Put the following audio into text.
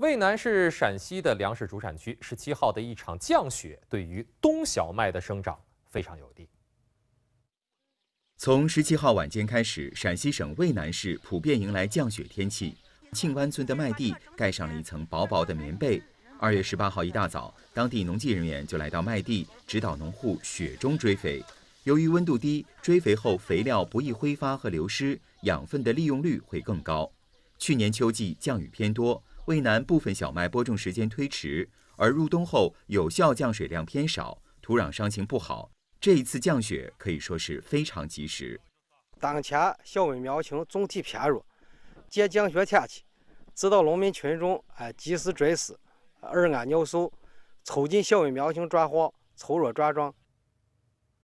渭南是陕西的粮食主产区。十七号的一场降雪，对于冬小麦的生长非常有利。从十七号晚间开始，陕西省渭南市普遍迎来降雪天气。庆湾村的麦地盖上了一层薄薄的棉被。二月十八号一大早，当地农技人员就来到麦地，指导农户雪中追肥。由于温度低，追肥后肥料不易挥发和流失，养分的利用率会更高。去年秋季降雨偏多。渭南部分小麦播种时间推迟，而入冬后有效降水量偏少，土壤墒情不好。这一次降雪可以说是非常及时。当前小麦苗情总体偏弱，借降雪天气，指导农民群众哎及时追施二铵尿素，促进小麦苗情转化，粗弱转壮。